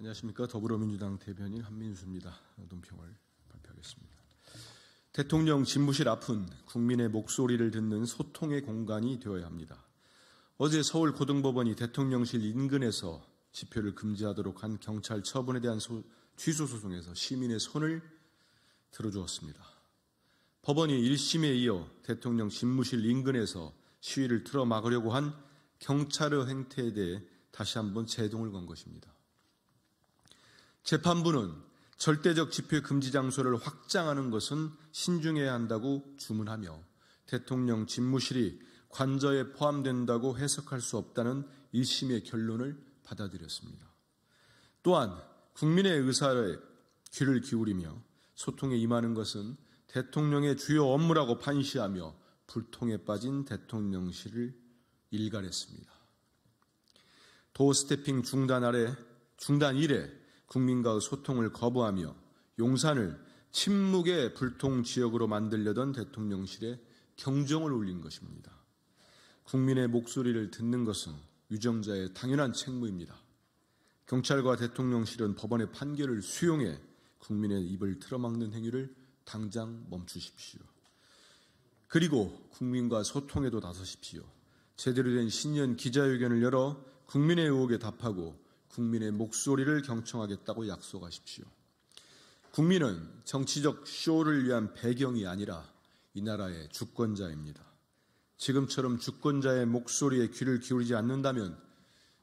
안녕하십니까 더불어민주당 대변인 한민수입니다. 논평을 발표하겠습니다. 대통령 집무실 앞은 국민의 목소리를 듣는 소통의 공간이 되어야 합니다. 어제 서울 고등법원이 대통령실 인근에서 집회를 금지하도록 한 경찰 처분에 대한 소, 취소 소송에서 시민의 손을 들어주었습니다. 법원이 1심에 이어 대통령 집무실 인근에서 시위를 틀어막으려고 한 경찰의 행태에 대해 다시 한번 제동을 건 것입니다. 재판부는 절대적 집회 금지 장소를 확장하는 것은 신중해야 한다고 주문하며 대통령 집무실이 관저에 포함된다고 해석할 수 없다는 1심의 결론을 받아들였습니다. 또한 국민의 의사에 귀를 기울이며 소통에 임하는 것은 대통령의 주요 업무라고 판시하며 불통에 빠진 대통령실을 일갈했습니다. 도 스태핑 중단 아래 중단 이래 국민과의 소통을 거부하며 용산을 침묵의 불통 지역으로 만들려던 대통령실에 경종을 울린 것입니다. 국민의 목소리를 듣는 것은 유정자의 당연한 책무입니다. 경찰과 대통령실은 법원의 판결을 수용해 국민의 입을 틀어막는 행위를 당장 멈추십시오. 그리고 국민과 소통에도 나서십시오. 제대로 된 신년 기자회견을 열어 국민의 의혹에 답하고 국민의 목소리를 경청하겠다고 약속하십시오. 국민은 정치적 쇼를 위한 배경이 아니라 이 나라의 주권자입니다. 지금처럼 주권자의 목소리에 귀를 기울이지 않는다면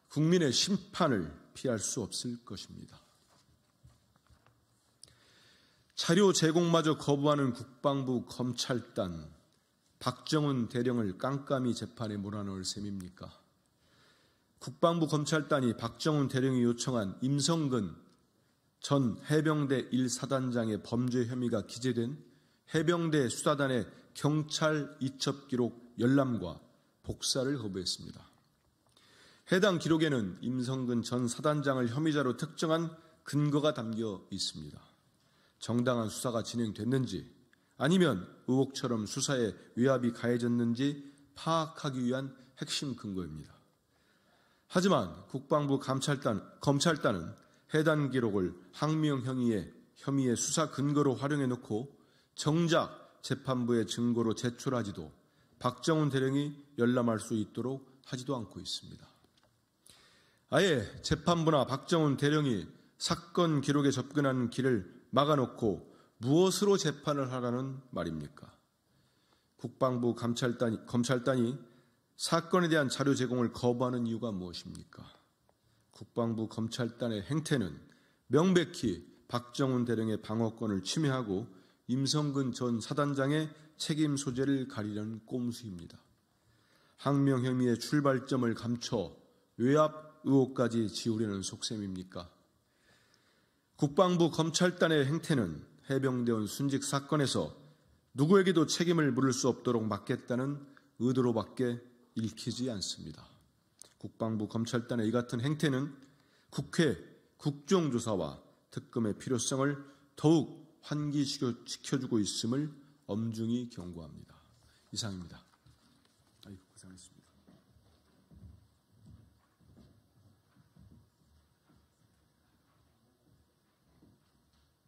국민의 심판을 피할 수 없을 것입니다. 자료 제공마저 거부하는 국방부 검찰단 박정훈 대령을 깜깜이 재판에 몰아넣을 셈입니까? 국방부 검찰단이 박정훈 대령이 요청한 임성근 전 해병대 1사단장의 범죄 혐의가 기재된 해병대 수사단의 경찰 이첩 기록 열람과 복사를 거부했습니다. 해당 기록에는 임성근 전 사단장을 혐의자로 특정한 근거가 담겨 있습니다. 정당한 수사가 진행됐는지 아니면 의혹처럼 수사에 위압이 가해졌는지 파악하기 위한 핵심 근거입니다. 하지만 국방부 감찰단, 검찰단은 해당 기록을 항명 혐의의 혐의의 수사 근거로 활용해 놓고 정작 재판부의 증거로 제출하지도 박정훈 대령이 열람할 수 있도록 하지도 않고 있습니다. 아예 재판부나 박정훈 대령이 사건 기록에 접근하는 길을 막아놓고 무엇으로 재판을 하라는 말입니까? 국방부 감찰단이, 검찰단이 사건에 대한 자료 제공을 거부하는 이유가 무엇입니까? 국방부 검찰단의 행태는 명백히 박정훈 대령의 방어권을 침해하고 임성근 전 사단장의 책임 소재를 가리려는 꼼수입니다. 항명 혐의의 출발점을 감춰 외압 의혹까지 지우려는 속셈입니까? 국방부 검찰단의 행태는 해병대원 순직 사건에서 누구에게도 책임을 물을 수 없도록 막겠다는 의도로밖에 읽히지 않습니다. 국방부 검찰단의 이 같은 행태는 국회 국정조사와 특검의 필요성을 더욱 환기시켜주고 있음을 엄중히 경고합니다. 이상입니다. 아이고, 고생하습니다